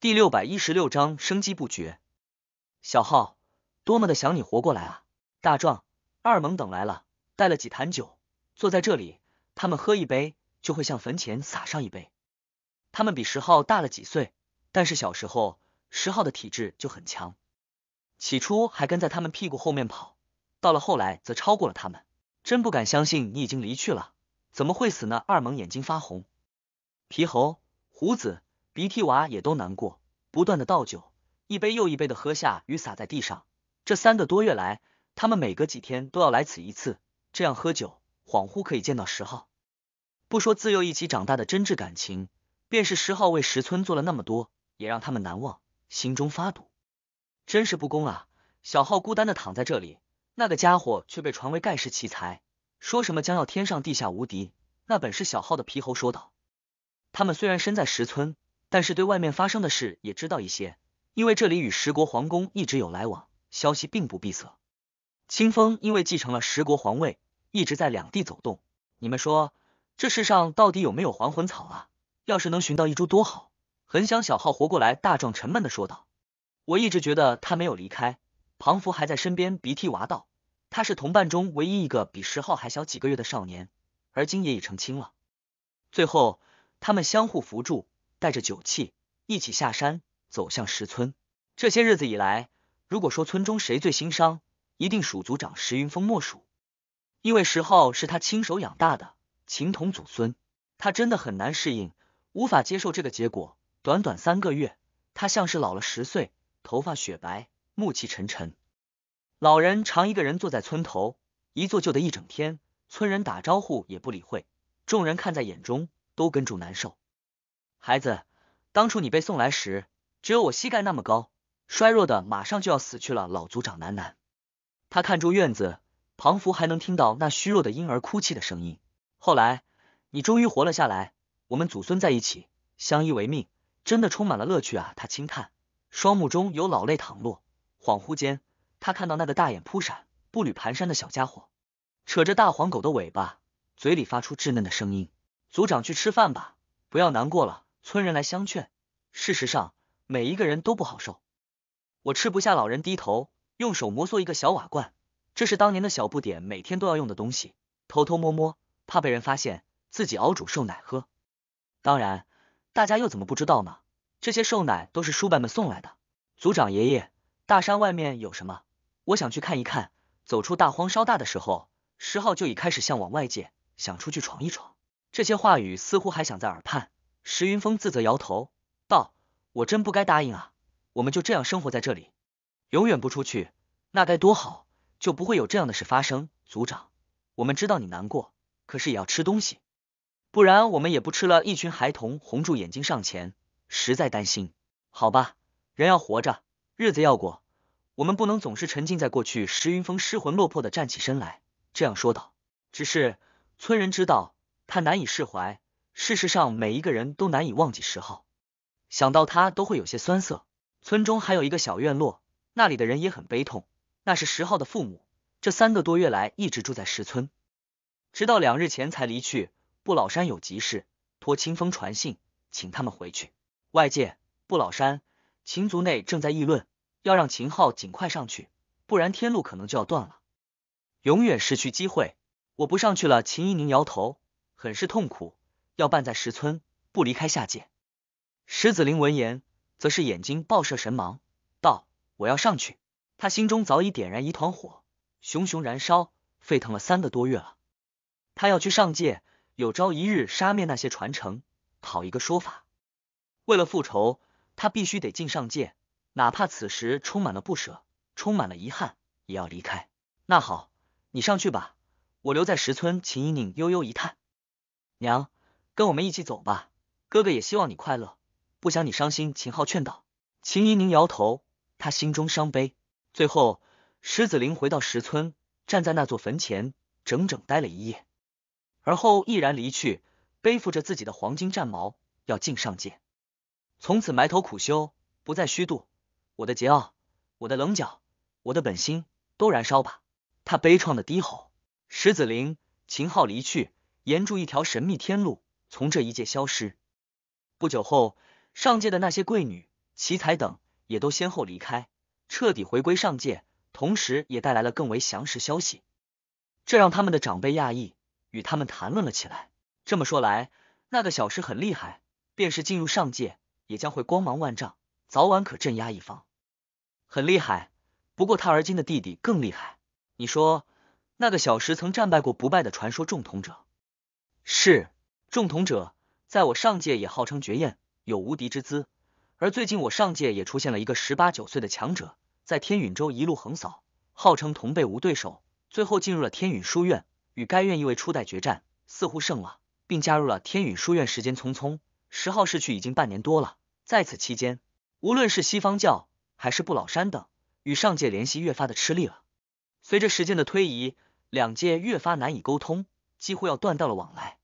第六百一十六章生机不绝。小浩，多么的想你活过来啊！大壮、二猛等来了，带了几坛酒，坐在这里，他们喝一杯就会向坟前撒上一杯。他们比十号大了几岁，但是小时候，十号的体质就很强。起初还跟在他们屁股后面跑，到了后来则超过了他们。真不敢相信你已经离去了，怎么会死呢？二猛眼睛发红，皮猴、胡子。鼻涕娃也都难过，不断的倒酒，一杯又一杯的喝下，雨洒在地上。这三个多月来，他们每隔几天都要来此一次，这样喝酒，恍惚可以见到十号。不说自幼一起长大的真挚感情，便是十号为石村做了那么多，也让他们难忘，心中发堵。真是不公啊！小号孤单的躺在这里，那个家伙却被传为盖世奇才，说什么将要天上地下无敌。那本是小号的皮猴说道：“他们虽然身在石村。”但是对外面发生的事也知道一些，因为这里与十国皇宫一直有来往，消息并不闭塞。清风因为继承了十国皇位，一直在两地走动。你们说，这世上到底有没有还魂草啊？要是能寻到一株多好！很想小号活过来。大壮沉闷的说道：“我一直觉得他没有离开，庞福还在身边。”鼻涕娃道：“他是同伴中唯一一个比十浩还小几个月的少年，而今也已成亲了。”最后，他们相互扶住。带着酒气，一起下山，走向石村。这些日子以来，如果说村中谁最心伤，一定属族长石云峰莫属。因为石浩是他亲手养大的，情同祖孙。他真的很难适应，无法接受这个结果。短短三个月，他像是老了十岁，头发雪白，暮气沉沉。老人常一个人坐在村头，一坐就得一整天，村人打招呼也不理会。众人看在眼中，都跟住难受。孩子，当初你被送来时，只有我膝盖那么高，衰弱的马上就要死去了。老族长喃喃，他看住院子庞福，还能听到那虚弱的婴儿哭泣的声音。后来，你终于活了下来，我们祖孙在一起，相依为命，真的充满了乐趣啊！他轻叹，双目中有老泪淌落。恍惚间，他看到那个大眼扑闪、步履蹒跚的小家伙，扯着大黄狗的尾巴，嘴里发出稚嫩的声音：“族长，去吃饭吧，不要难过了。”村人来相劝，事实上每一个人都不好受。我吃不下，老人低头用手摩挲一个小瓦罐，这是当年的小不点每天都要用的东西，偷偷摸摸怕被人发现，自己熬煮兽奶喝。当然，大家又怎么不知道呢？这些兽奶都是叔伯们送来的。族长爷爷，大山外面有什么？我想去看一看。走出大荒稍大的时候，石昊就已开始向往外界，想出去闯一闯。这些话语似乎还想在耳畔。石云峰自责，摇头道：“我真不该答应啊！我们就这样生活在这里，永远不出去，那该多好，就不会有这样的事发生。”族长，我们知道你难过，可是也要吃东西，不然我们也不吃了。一群孩童红住眼睛上前，实在担心。好吧，人要活着，日子要过，我们不能总是沉浸在过去。石云峰失魂落魄的站起身来，这样说道：“只是村人知道，他难以释怀。”事实上，每一个人都难以忘记十号，想到他都会有些酸涩。村中还有一个小院落，那里的人也很悲痛。那是十号的父母，这三个多月来一直住在石村，直到两日前才离去。不老山有急事，托清风传信，请他们回去。外界，不老山，秦族内正在议论，要让秦昊尽快上去，不然天路可能就要断了，永远失去机会。我不上去了，秦一宁摇头，很是痛苦。要办在石村，不离开下界。石子林闻言，则是眼睛爆射神芒，道：“我要上去。”他心中早已点燃一团火，熊熊燃烧，沸腾了三个多月了。他要去上界，有朝一日杀灭那些传承，讨一个说法。为了复仇，他必须得进上界，哪怕此时充满了不舍，充满了遗憾，也要离开。那好，你上去吧，我留在石村。秦依宁悠悠一叹：“娘。”跟我们一起走吧，哥哥也希望你快乐，不想你伤心。秦昊劝道。秦姨宁摇头，他心中伤悲。最后，石子林回到石村，站在那座坟前，整整待了一夜，而后毅然离去，背负着自己的黄金战矛，要进上界。从此埋头苦修，不再虚度。我的桀骜，我的棱角，我的本心，都燃烧吧！他悲怆的低吼。石子林，秦昊离去，沿住一条神秘天路。从这一界消失。不久后，上界的那些贵女、奇才等也都先后离开，彻底回归上界，同时也带来了更为详实消息。这让他们的长辈讶异，与他们谈论了起来。这么说来，那个小时很厉害，便是进入上界，也将会光芒万丈，早晚可镇压一方。很厉害，不过他而今的弟弟更厉害。你说，那个小时曾战败过不败的传说，重统者是。重瞳者，在我上界也号称绝艳，有无敌之姿。而最近，我上界也出现了一个十八九岁的强者，在天陨州一路横扫，号称同辈无对手。最后进入了天陨书院，与该院一位初代决战，似乎胜了，并加入了天陨书院。时间匆匆，十号逝去已经半年多了。在此期间，无论是西方教还是不老山等，与上界联系越发的吃力了。随着时间的推移，两界越发难以沟通，几乎要断掉了往来。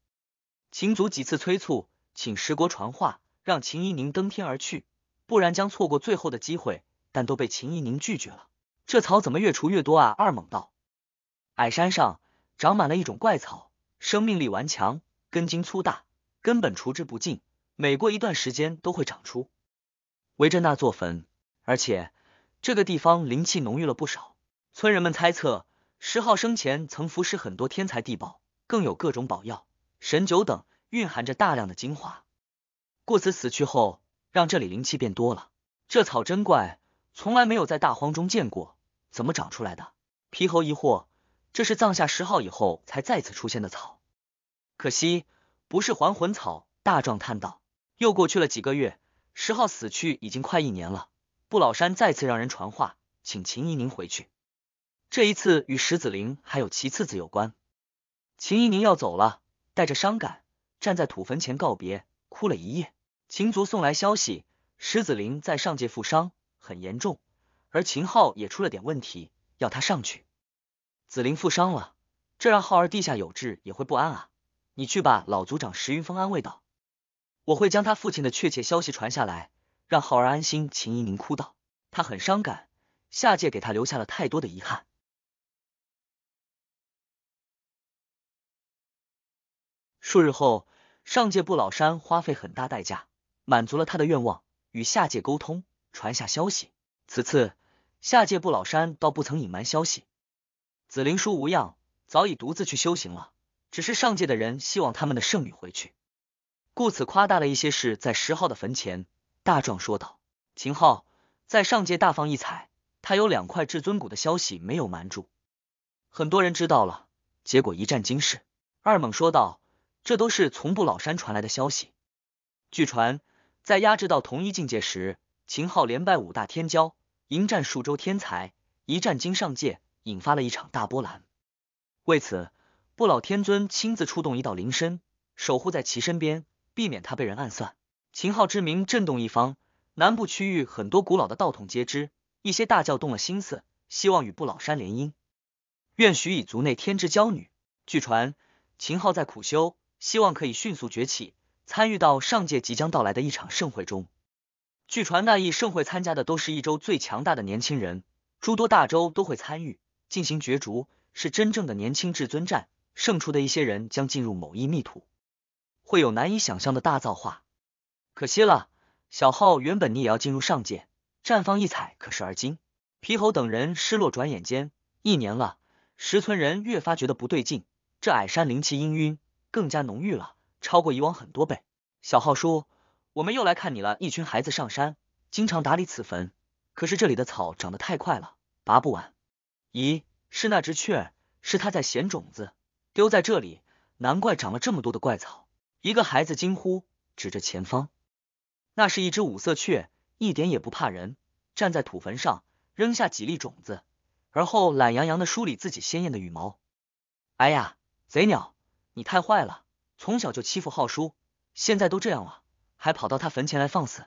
秦族几次催促，请十国传话，让秦怡宁登天而去，不然将错过最后的机会。但都被秦怡宁拒绝了。这草怎么越除越多啊？二猛道，矮山上长满了一种怪草，生命力顽强，根茎粗大，根本除之不尽。每过一段时间都会长出，围着那座坟，而且这个地方灵气浓郁了不少。村人们猜测，石浩生前曾服食很多天材地宝，更有各种宝药。神酒等蕴含着大量的精华，故此死去后，让这里灵气变多了。这草真怪，从来没有在大荒中见过，怎么长出来的？皮猴疑惑。这是葬下十号以后才再次出现的草，可惜不是还魂草。大壮叹道。又过去了几个月，十号死去已经快一年了。不老山再次让人传话，请秦一宁回去。这一次与石子灵还有其次子有关。秦一宁要走了。带着伤感，站在土坟前告别，哭了一夜。秦族送来消息，石子林在上界负伤，很严重，而秦昊也出了点问题，要他上去。子林负伤了，这让浩儿地下有志也会不安啊！你去吧，老族长石云峰安慰道：“我会将他父亲的确切消息传下来，让浩儿安心。”秦怡宁哭道：“他很伤感，下界给他留下了太多的遗憾。”数日后，上界不老山花费很大代价，满足了他的愿望，与下界沟通，传下消息。此次下界不老山倒不曾隐瞒消息，紫灵书无恙，早已独自去修行了。只是上界的人希望他们的圣女回去，故此夸大了一些事。在十号的坟前，大壮说道：“秦昊在上界大放异彩，他有两块至尊骨的消息没有瞒住，很多人知道了，结果一战惊世。”二猛说道。这都是从不老山传来的消息。据传，在压制到同一境界时，秦昊连败五大天骄，迎战数州天才，一战惊上界，引发了一场大波澜。为此，不老天尊亲自出动一道灵身，守护在其身边，避免他被人暗算。秦昊之名震动一方，南部区域很多古老的道统皆知。一些大教动了心思，希望与不老山联姻，愿许以族内天之娇女。据传，秦昊在苦修。希望可以迅速崛起，参与到上界即将到来的一场盛会中。据传，那一盛会参加的都是一周最强大的年轻人，诸多大洲都会参与进行角逐，是真正的年轻至尊战。胜出的一些人将进入某一秘土，会有难以想象的大造化。可惜了，小号原本你也要进入上界绽放异彩，可是而今皮猴等人失落，转眼间一年了，石村人越发觉得不对劲，这矮山灵气氤氲。更加浓郁了，超过以往很多倍。小浩叔，我们又来看你了。一群孩子上山，经常打理此坟，可是这里的草长得太快了，拔不完。咦，是那只雀，是它在衔种子，丢在这里，难怪长了这么多的怪草。一个孩子惊呼，指着前方，那是一只五色雀，一点也不怕人，站在土坟上，扔下几粒种子，而后懒洋洋的梳理自己鲜艳的羽毛。哎呀，贼鸟！你太坏了，从小就欺负浩叔，现在都这样了，还跑到他坟前来放肆！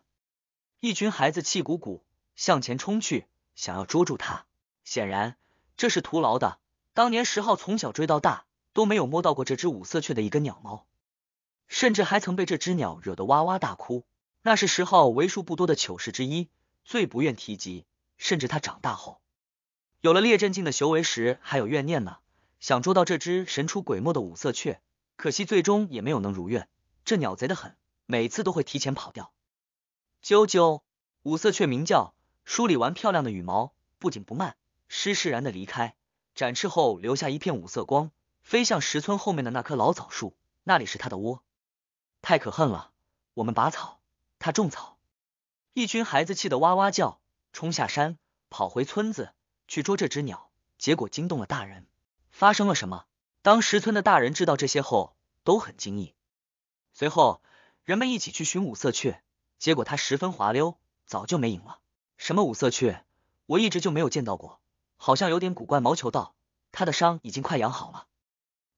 一群孩子气鼓鼓向前冲去，想要捉住他，显然这是徒劳的。当年石浩从小追到大，都没有摸到过这只五色雀的一根鸟毛，甚至还曾被这只鸟惹得哇哇大哭，那是石浩为数不多的糗事之一，最不愿提及。甚至他长大后，有了列阵境的修为时，还有怨念呢。想捉到这只神出鬼没的五色雀，可惜最终也没有能如愿。这鸟贼得很，每次都会提前跑掉。啾啾，五色雀鸣叫，梳理完漂亮的羽毛，不紧不慢，施施然的离开，展翅后留下一片五色光，飞向石村后面的那棵老枣树，那里是它的窝。太可恨了！我们拔草，它种草。一群孩子气得哇哇叫，冲下山，跑回村子去捉这只鸟，结果惊动了大人。发生了什么？当石村的大人知道这些后都很惊异。随后，人们一起去寻五色雀，结果它十分滑溜，早就没影了。什么五色雀？我一直就没有见到过，好像有点古怪。毛球道，他的伤已经快养好了。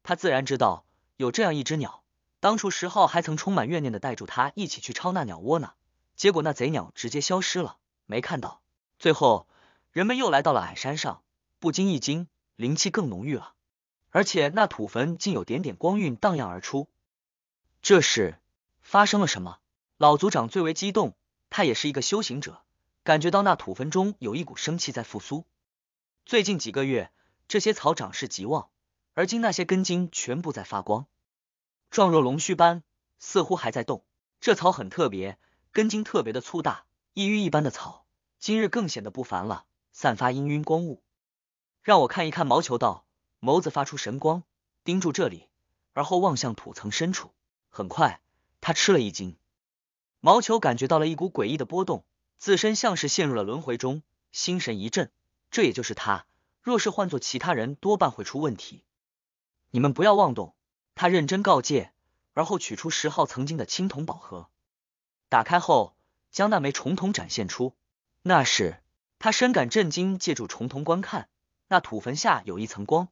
他自然知道有这样一只鸟。当初石浩还曾充满怨念的带住他一起去抄那鸟窝呢，结果那贼鸟直接消失了，没看到。最后，人们又来到了矮山上，不禁一惊。灵气更浓郁了，而且那土坟竟有点点光晕荡漾而出。这是发生了什么？老族长最为激动，他也是一个修行者，感觉到那土坟中有一股生气在复苏。最近几个月，这些草长势极旺，而今那些根茎全部在发光，状若龙须般，似乎还在动。这草很特别，根茎特别的粗大，异于一般的草，今日更显得不凡了，散发氤氲光雾。让我看一看毛球道，眸子发出神光，盯住这里，而后望向土层深处。很快，他吃了一惊，毛球感觉到了一股诡异的波动，自身像是陷入了轮回中，心神一震。这也就是他，若是换做其他人，多半会出问题。你们不要妄动，他认真告诫，而后取出十号曾经的青铜宝盒，打开后将那枚重瞳展现出。那是他深感震惊，借助重瞳观看。那土坟下有一层光，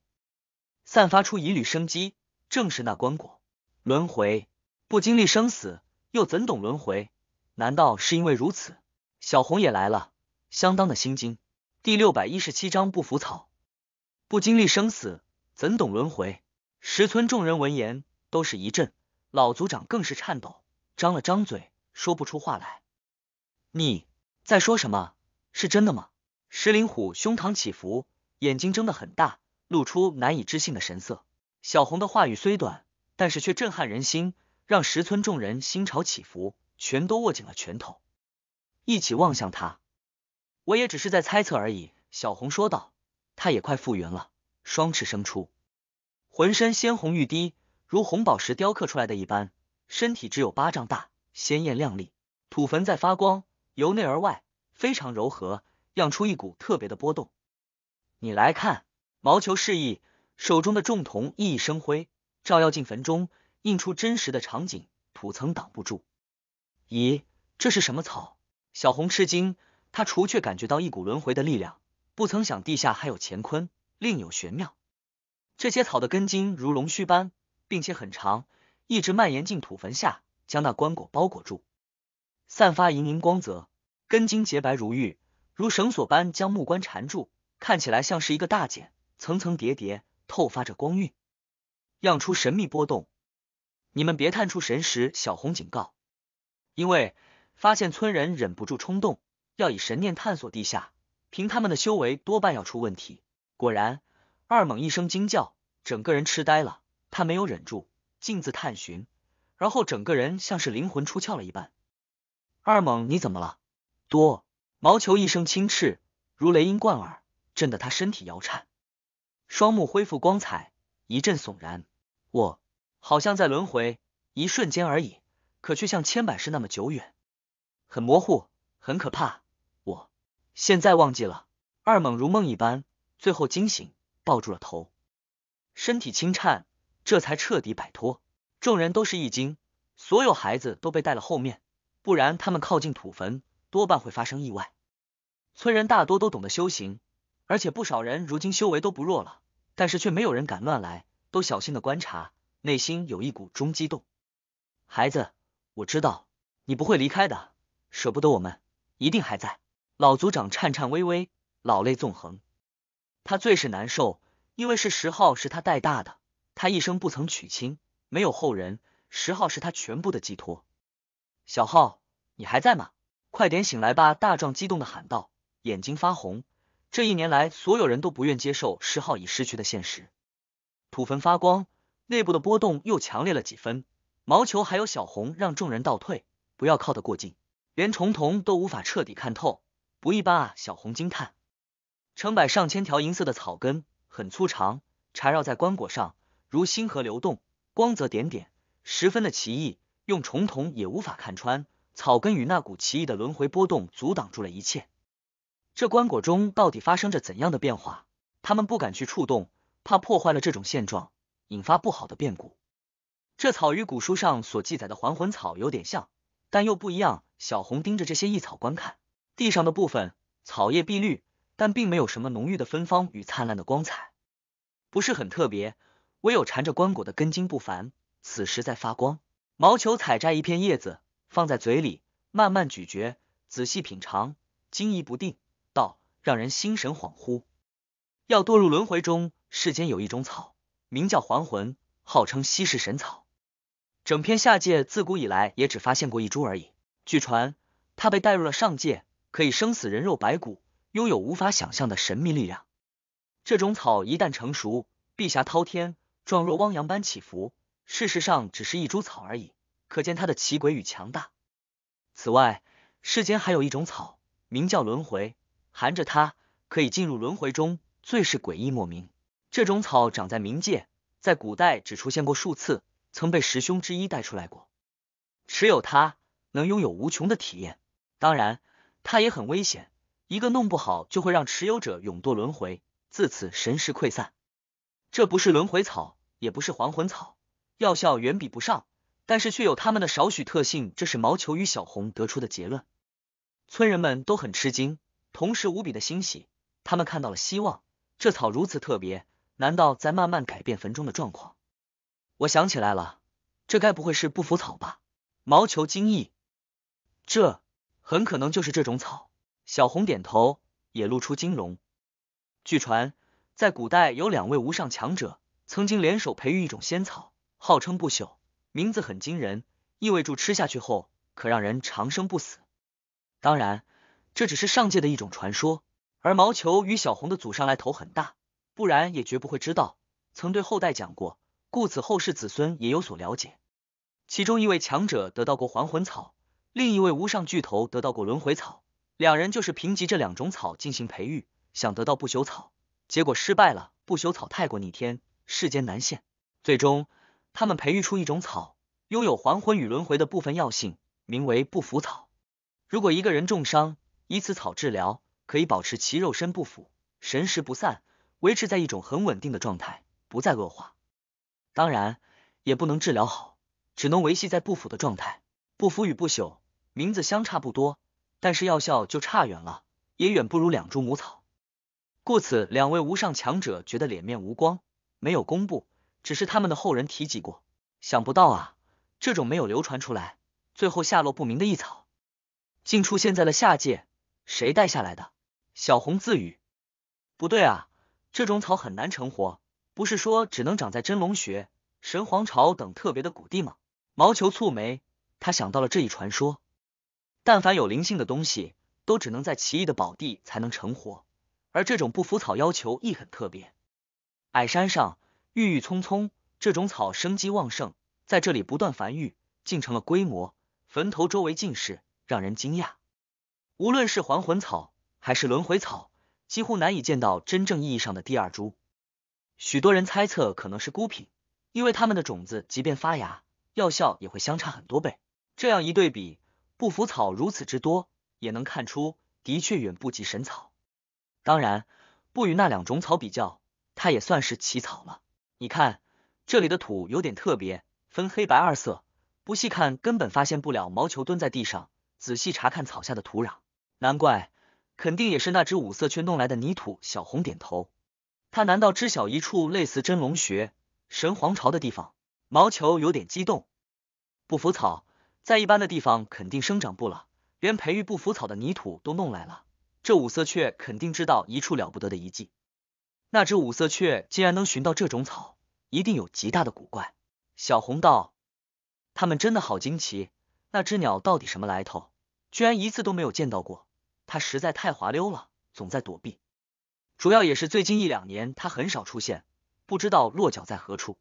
散发出一缕生机，正是那棺椁。轮回不经历生死，又怎懂轮回？难道是因为如此？小红也来了，相当的心惊。第六百一十七章不服草。不经历生死，怎懂轮回？石村众人闻言都是一震，老族长更是颤抖，张了张嘴，说不出话来。你在说什么？是真的吗？石灵虎胸膛起伏。眼睛睁得很大，露出难以置信的神色。小红的话语虽短，但是却震撼人心，让石村众人心潮起伏，全都握紧了拳头，一起望向他。我也只是在猜测而已，小红说道。他也快复原了，双翅生出，浑身鲜红欲滴，如红宝石雕刻出来的一般，身体只有巴掌大，鲜艳亮丽，土坟在发光，由内而外，非常柔和，漾出一股特别的波动。你来看，毛球示意手中的重瞳熠熠生辉，照耀进坟中，映出真实的场景。土层挡不住。咦，这是什么草？小红吃惊。他除却感觉到一股轮回的力量，不曾想地下还有乾坤，另有玄妙。这些草的根茎如龙须般，并且很长，一直蔓延进土坟下，将那棺椁包裹住，散发莹莹光泽。根茎洁白如玉，如绳索般将木棺缠住。看起来像是一个大茧，层层叠叠，透发着光晕，漾出神秘波动。你们别探出神识，小红警告，因为发现村人忍不住冲动，要以神念探索地下，凭他们的修为，多半要出问题。果然，二猛一声惊叫，整个人痴呆了。他没有忍住，径自探寻，而后整个人像是灵魂出窍了一般。二猛，你怎么了？多毛球一声轻斥，如雷音贯耳。震得他身体摇颤，双目恢复光彩，一阵悚然。我好像在轮回，一瞬间而已，可却像千百世那么久远，很模糊，很可怕。我现在忘记了。二猛如梦一般，最后惊醒，抱住了头，身体轻颤，这才彻底摆脱。众人都是一惊，所有孩子都被带了后面，不然他们靠近土坟，多半会发生意外。村人大多都懂得修行。而且不少人如今修为都不弱了，但是却没有人敢乱来，都小心的观察，内心有一股中激动。孩子，我知道你不会离开的，舍不得我们，一定还在。老族长颤颤巍巍，老泪纵横。他最是难受，因为是十号是他带大的，他一生不曾娶亲，没有后人，十号是他全部的寄托。小浩，你还在吗？快点醒来吧！大壮激动的喊道，眼睛发红。这一年来，所有人都不愿接受石号已失去的现实。土坟发光，内部的波动又强烈了几分。毛球还有小红让众人倒退，不要靠得过近，连重瞳都无法彻底看透。不一般啊，小红惊叹。成百上千条银色的草根，很粗长，缠绕在棺椁上，如星河流动，光泽点点，十分的奇异，用重瞳也无法看穿。草根与那股奇异的轮回波动，阻挡住了一切。这棺椁中到底发生着怎样的变化？他们不敢去触动，怕破坏了这种现状，引发不好的变故。这草与古书上所记载的还魂草有点像，但又不一样。小红盯着这些异草观看，地上的部分草叶碧绿，但并没有什么浓郁的芬芳与灿烂的光彩，不是很特别。唯有缠着棺椁的根茎不凡，此时在发光。毛球采摘一片叶子，放在嘴里慢慢咀嚼，仔细品尝，惊疑不定。让人心神恍惚，要堕入轮回中。世间有一种草，名叫还魂，号称稀世神草。整片下界自古以来也只发现过一株而已。据传，它被带入了上界，可以生死人肉白骨，拥有无法想象的神秘力量。这种草一旦成熟，碧霞滔天，状若汪洋般起伏。事实上，只是一株草而已，可见它的奇诡与强大。此外，世间还有一种草，名叫轮回。含着它可以进入轮回中，最是诡异莫名。这种草长在冥界，在古代只出现过数次，曾被十兄之一带出来过。持有它能拥有无穷的体验，当然，它也很危险，一个弄不好就会让持有者永堕轮回，自此神识溃散。这不是轮回草，也不是还魂草，药效远比不上，但是却有它们的少许特性。这是毛球与小红得出的结论。村人们都很吃惊。同时无比的欣喜，他们看到了希望。这草如此特别，难道在慢慢改变坟中的状况？我想起来了，这该不会是不服草吧？毛球惊异，这很可能就是这种草。小红点头，也露出惊容。据传，在古代有两位无上强者曾经联手培育一种仙草，号称不朽，名字很惊人，意味住吃下去后可让人长生不死。当然。这只是上界的一种传说，而毛球与小红的祖上来头很大，不然也绝不会知道。曾对后代讲过，故此后世子孙也有所了解。其中一位强者得到过还魂草，另一位无上巨头得到过轮回草。两人就是凭借这两种草进行培育，想得到不朽草，结果失败了。不朽草太过逆天，世间难现。最终，他们培育出一种草，拥有还魂与轮回的部分药性，名为不腐草。如果一个人重伤，以此草治疗，可以保持其肉身不腐、神识不散，维持在一种很稳定的状态，不再恶化。当然，也不能治疗好，只能维系在不腐的状态。不腐与不朽名字相差不多，但是药效就差远了，也远不如两株母草。故此，两位无上强者觉得脸面无光，没有公布，只是他们的后人提及过。想不到啊，这种没有流传出来，最后下落不明的异草，竟出现在了下界。谁带下来的？小红自语。不对啊，这种草很难成活，不是说只能长在真龙穴、神皇朝等特别的谷地吗？毛球蹙眉，他想到了这一传说。但凡有灵性的东西，都只能在奇异的宝地才能成活，而这种不腐草要求亦很特别。矮山上郁郁葱葱，这种草生机旺盛，在这里不断繁育，竟成了规模。坟头周围尽是，让人惊讶。无论是还魂草还是轮回草，几乎难以见到真正意义上的第二株。许多人猜测可能是孤品，因为它们的种子即便发芽，药效也会相差很多倍。这样一对比，不腐草如此之多，也能看出的确远不及神草。当然，不与那两种草比较，它也算是奇草了。你看这里的土有点特别，分黑白二色，不细看根本发现不了。毛球蹲在地上，仔细查看草下的土壤。难怪，肯定也是那只五色雀弄来的泥土。小红点头，他难道知晓一处类似真龙穴、神皇巢的地方？毛球有点激动。不腐草在一般的地方肯定生长不了，连培育不腐草的泥土都弄来了。这五色雀肯定知道一处了不得的遗迹。那只五色雀竟然能寻到这种草，一定有极大的古怪。小红道：“他们真的好惊奇，那只鸟到底什么来头？居然一次都没有见到过。”他实在太滑溜了，总在躲避。主要也是最近一两年，他很少出现，不知道落脚在何处。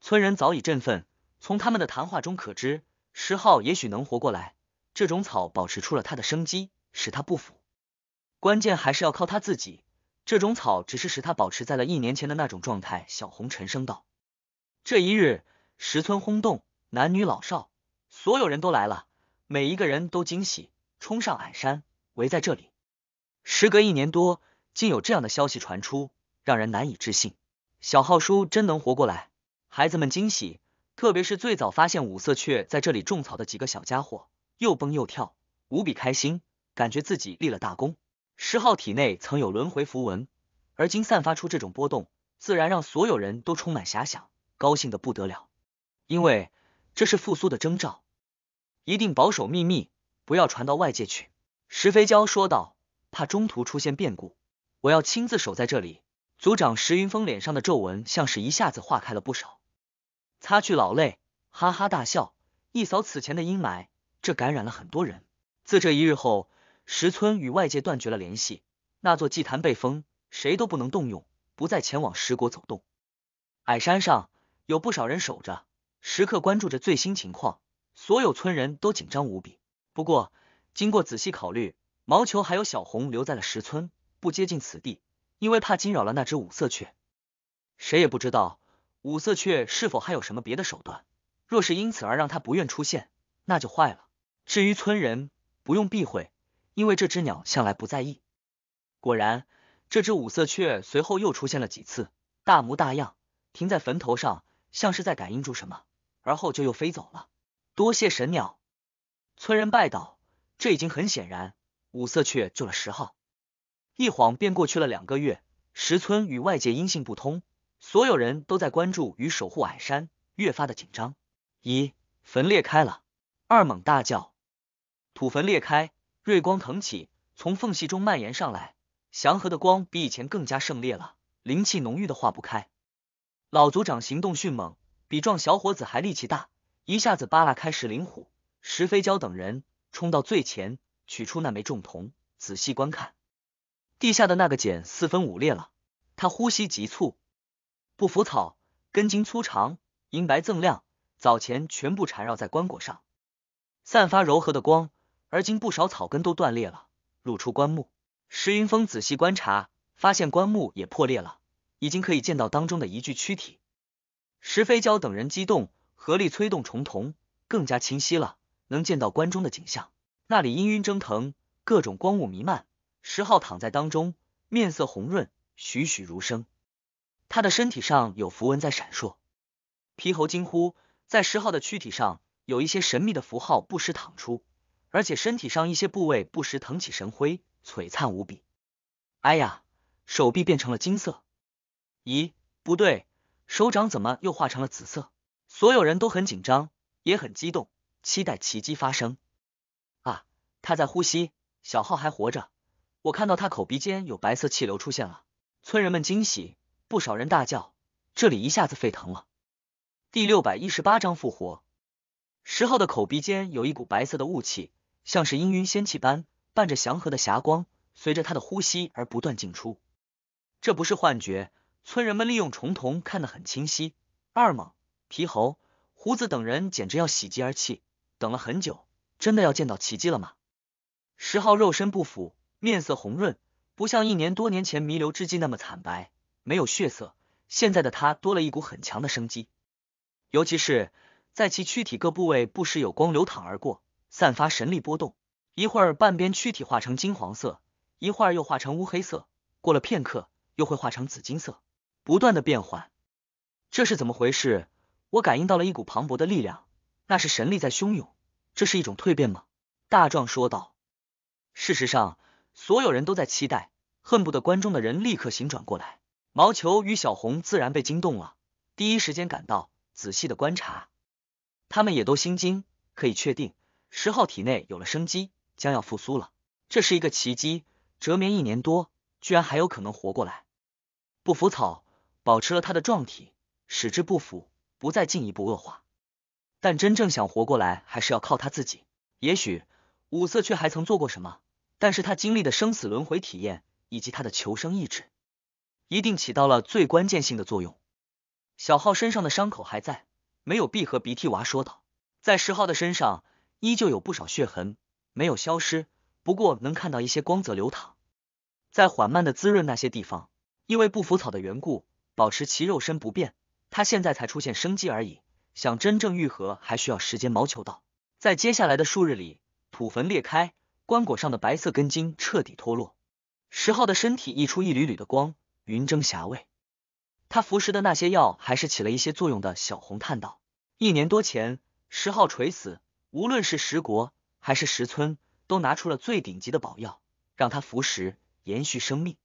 村人早已振奋，从他们的谈话中可知，石浩也许能活过来。这种草保持出了他的生机，使他不腐。关键还是要靠他自己。这种草只是使他保持在了一年前的那种状态。小红沉声道：“这一日，石村轰动，男女老少，所有人都来了，每一个人都惊喜，冲上矮山。”围在这里，时隔一年多，竟有这样的消息传出，让人难以置信。小浩叔真能活过来，孩子们惊喜，特别是最早发现五色雀在这里种草的几个小家伙，又蹦又跳，无比开心，感觉自己立了大功。石号体内曾有轮回符文，而今散发出这种波动，自然让所有人都充满遐想，高兴的不得了，因为这是复苏的征兆。一定保守秘密，不要传到外界去。石飞蛟说道：“怕中途出现变故，我要亲自守在这里。”组长石云峰脸上的皱纹像是一下子化开了不少，擦去老泪，哈哈大笑，一扫此前的阴霾。这感染了很多人。自这一日后，石村与外界断绝了联系，那座祭坛被封，谁都不能动用，不再前往石国走动。矮山上有不少人守着，时刻关注着最新情况，所有村人都紧张无比。不过。经过仔细考虑，毛球还有小红留在了石村，不接近此地，因为怕惊扰了那只五色雀。谁也不知道五色雀是否还有什么别的手段，若是因此而让它不愿出现，那就坏了。至于村人，不用避讳，因为这只鸟向来不在意。果然，这只五色雀随后又出现了几次，大模大样停在坟头上，像是在感应住什么，而后就又飞走了。多谢神鸟，村人拜倒。这已经很显然，五色雀救了十号。一晃便过去了两个月，石村与外界音信不通，所有人都在关注与守护矮山，越发的紧张。一坟裂开了，二猛大叫：“土坟裂开，瑞光腾起，从缝隙中蔓延上来，祥和的光比以前更加盛烈了，灵气浓郁的化不开。”老族长行动迅猛，比壮小伙子还力气大，一下子扒拉开石灵虎、石飞蛟等人。冲到最前，取出那枚重瞳，仔细观看。地下的那个茧四分五裂了。他呼吸急促。不腐草根茎粗长，银白锃亮，早前全部缠绕在棺椁上，散发柔和的光。而今不少草根都断裂了，露出棺木。石云峰仔细观察，发现棺木也破裂了，已经可以见到当中的一具躯体。石飞蛟等人激动，合力催动重瞳，更加清晰了。能见到关中的景象，那里氤氲蒸腾，各种光雾弥漫。石昊躺在当中，面色红润，栩栩如生。他的身体上有符文在闪烁。皮猴惊呼，在石昊的躯体上有一些神秘的符号不时淌出，而且身体上一些部位不时腾起神辉，璀璨无比。哎呀，手臂变成了金色。咦，不对，手掌怎么又化成了紫色？所有人都很紧张，也很激动。期待奇迹发生啊！他在呼吸，小浩还活着，我看到他口鼻间有白色气流出现了。村人们惊喜，不少人大叫，这里一下子沸腾了。第六百一十八章复活。石号的口鼻间有一股白色的雾气，像是氤氲仙气般，伴着祥和的霞光，随着他的呼吸而不断进出。这不是幻觉，村人们利用重瞳看得很清晰。二猛、皮猴、胡子等人简直要喜极而泣。等了很久，真的要见到奇迹了吗？石昊肉身不腐，面色红润，不像一年多年前弥留之际那么惨白，没有血色。现在的他多了一股很强的生机，尤其是在其躯体各部位不时有光流淌而过，散发神力波动。一会儿半边躯体化成金黄色，一会儿又化成乌黑色。过了片刻，又会化成紫金色，不断的变换。这是怎么回事？我感应到了一股磅礴的力量，那是神力在汹涌。这是一种蜕变吗？大壮说道。事实上，所有人都在期待，恨不得关中的人立刻醒转过来。毛球与小红自然被惊动了，第一时间赶到，仔细的观察。他们也都心惊，可以确定，十号体内有了生机，将要复苏了。这是一个奇迹，蛰眠一年多，居然还有可能活过来。不腐草保持了他的状体，使之不腐，不再进一步恶化。但真正想活过来，还是要靠他自己。也许五色却还曾做过什么，但是他经历的生死轮回体验，以及他的求生意志，一定起到了最关键性的作用。小浩身上的伤口还在没有闭合，鼻涕娃说道。在十号的身上依旧有不少血痕没有消失，不过能看到一些光泽流淌，在缓慢的滋润那些地方。因为不服草的缘故，保持其肉身不变，他现在才出现生机而已。想真正愈合，还需要时间。毛球道，在接下来的数日里，土坟裂开，棺椁上的白色根茎彻底脱落，石浩的身体溢出一缕缕的光，云蒸霞蔚。他服食的那些药，还是起了一些作用的。小红叹道：“一年多前，石浩垂死，无论是石国还是石村，都拿出了最顶级的宝药，让他服食，延续生命。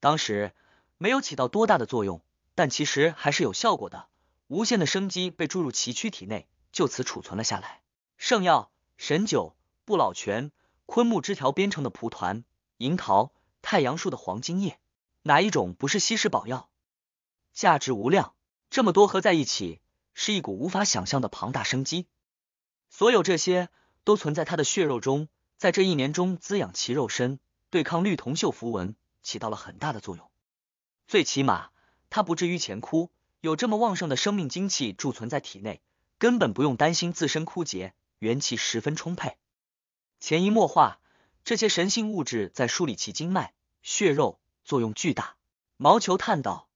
当时没有起到多大的作用，但其实还是有效果的。”无限的生机被注入其躯体内，就此储存了下来。圣药、神酒、不老泉、昆木枝条编成的蒲团、银桃、太阳树的黄金叶，哪一种不是稀世宝药，价值无量？这么多合在一起，是一股无法想象的庞大生机。所有这些都存在他的血肉中，在这一年中滋养其肉身，对抗绿铜锈符文起到了很大的作用。最起码，他不至于前枯。有这么旺盛的生命精气贮存在体内，根本不用担心自身枯竭，元气十分充沛。潜移默化，这些神性物质在梳理其经脉、血肉，作用巨大。毛球叹道：“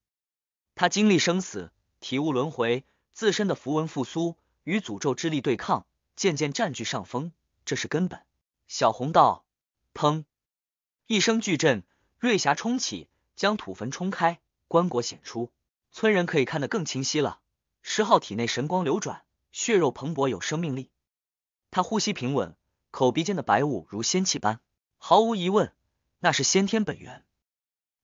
他经历生死，体悟轮回，自身的符文复苏，与诅咒之力对抗，渐渐占据上风，这是根本。”小红道：“砰！”一声巨震，瑞霞冲起，将土坟冲开，棺椁显出。村人可以看得更清晰了。石浩体内神光流转，血肉蓬勃有生命力。他呼吸平稳，口鼻间的白雾如仙气般，毫无疑问，那是先天本源。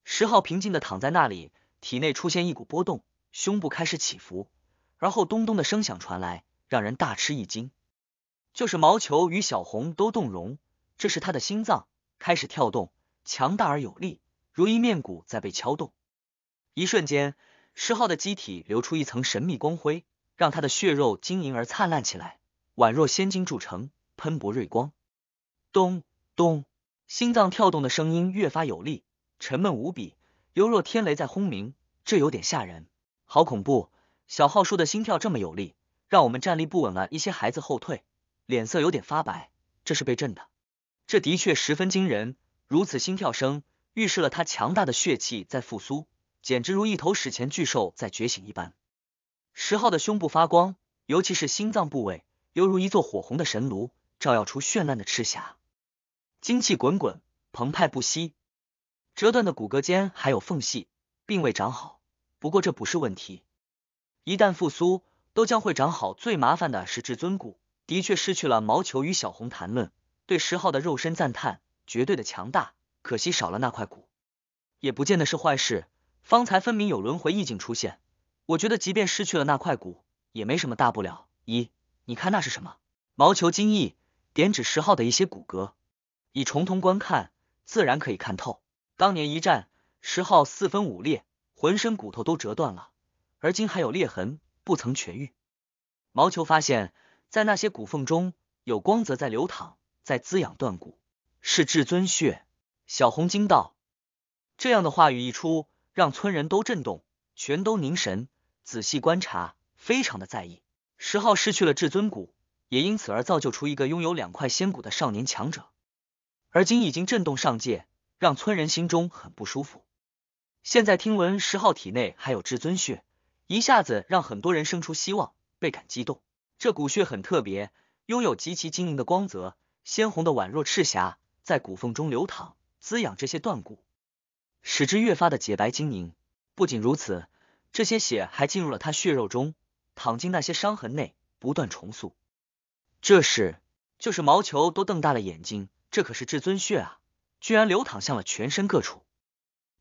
石浩平静的躺在那里，体内出现一股波动，胸部开始起伏，而后咚咚的声响传来，让人大吃一惊。就是毛球与小红都动容，这是他的心脏开始跳动，强大而有力，如一面鼓在被敲动。一瞬间。石浩的机体流出一层神秘光辉，让他的血肉晶莹而灿烂起来，宛若仙晶铸成，喷薄锐光。咚咚，心脏跳动的声音越发有力，沉闷无比，犹若天雷在轰鸣。这有点吓人，好恐怖！小浩叔的心跳这么有力，让我们站立不稳了。一些孩子后退，脸色有点发白，这是被震的。这的确十分惊人，如此心跳声，预示了他强大的血气在复苏。简直如一头史前巨兽在觉醒一般，十号的胸部发光，尤其是心脏部位，犹如一座火红的神炉，照耀出绚烂的赤霞，精气滚滚，澎湃不息。折断的骨骼间还有缝隙，并未长好，不过这不是问题，一旦复苏，都将会长好。最麻烦的是至尊骨，的确失去了。毛球与小红谈论对十号的肉身赞叹，绝对的强大，可惜少了那块骨，也不见得是坏事。方才分明有轮回意境出现，我觉得即便失去了那块骨也没什么大不了。一，你看那是什么？毛球精异，点指十号的一些骨骼，以重瞳观看，自然可以看透。当年一战，十号四分五裂，浑身骨头都折断了，而今还有裂痕不曾痊愈。毛球发现，在那些骨缝中有光泽在流淌，在滋养断骨，是至尊血。小红惊道：“这样的话语一出。”让村人都震动，全都凝神仔细观察，非常的在意。石昊失去了至尊骨，也因此而造就出一个拥有两块仙骨的少年强者，而今已经震动上界，让村人心中很不舒服。现在听闻石昊体内还有至尊血，一下子让很多人生出希望，倍感激动。这骨血很特别，拥有极其晶莹的光泽，鲜红的宛若赤霞，在骨缝中流淌，滋养这些断骨。使之越发的洁白晶莹。不仅如此，这些血还进入了他血肉中，淌进那些伤痕内，不断重塑。这是就是毛球都瞪大了眼睛，这可是至尊血啊！居然流淌向了全身各处，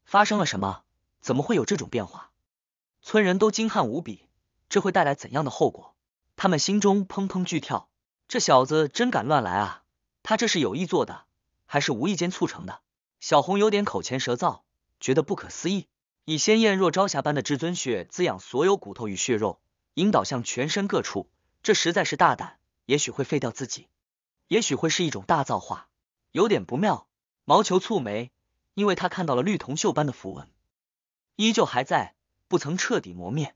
发生了什么？怎么会有这种变化？村人都惊骇无比，这会带来怎样的后果？他们心中砰砰剧跳。这小子真敢乱来啊！他这是有意做的，还是无意间促成的？小红有点口干舌燥。觉得不可思议，以鲜艳若朝霞般的至尊血滋养所有骨头与血肉，引导向全身各处，这实在是大胆，也许会废掉自己，也许会是一种大造化，有点不妙。毛球蹙眉，因为他看到了绿铜锈般的符文，依旧还在，不曾彻底磨灭。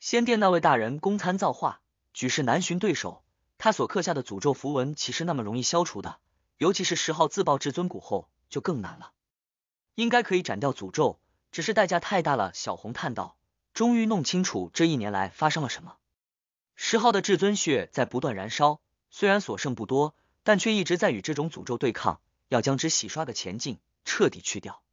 仙殿那位大人公参造化，举世难寻对手，他所刻下的诅咒符文岂是那么容易消除的？尤其是十号自爆至尊骨后，就更难了。应该可以斩掉诅咒，只是代价太大了。”小红叹道。终于弄清楚这一年来发生了什么。十号的至尊血在不断燃烧，虽然所剩不多，但却一直在与这种诅咒对抗，要将之洗刷个前进，彻底去掉。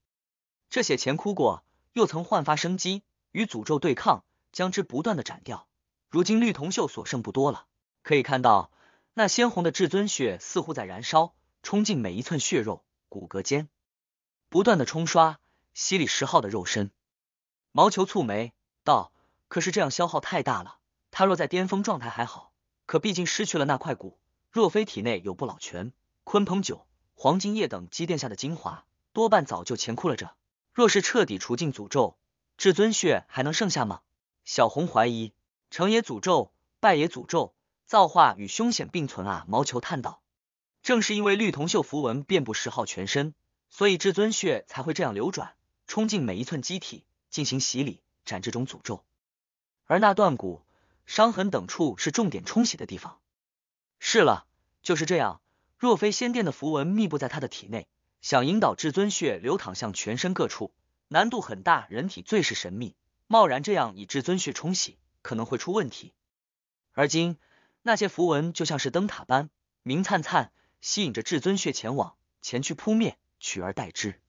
这血前枯过，又曾焕发生机，与诅咒对抗，将之不断的斩掉。如今绿铜锈所剩不多了，可以看到那鲜红的至尊血似乎在燃烧，冲进每一寸血肉、骨骼间。不断的冲刷，洗礼石昊的肉身。毛球蹙眉道：“可是这样消耗太大了，他若在巅峰状态还好，可毕竟失去了那块骨，若非体内有不老泉、鲲鹏酒、黄金叶等积淀下的精华，多半早就前枯了。这若是彻底除尽诅咒，至尊血还能剩下吗？”小红怀疑：“成也诅咒，败也诅咒，造化与凶险并存啊！”毛球叹道：“正是因为绿铜锈符文遍布石昊全身。”所以至尊血才会这样流转，冲进每一寸机体进行洗礼，斩这种诅咒。而那断骨、伤痕等处是重点冲洗的地方。是了，就是这样。若非仙殿的符文密布在他的体内，想引导至尊血流淌向全身各处，难度很大。人体最是神秘，贸然这样以至尊血冲洗，可能会出问题。而今那些符文就像是灯塔般明灿灿，吸引着至尊血前往，前去扑灭。取而代之，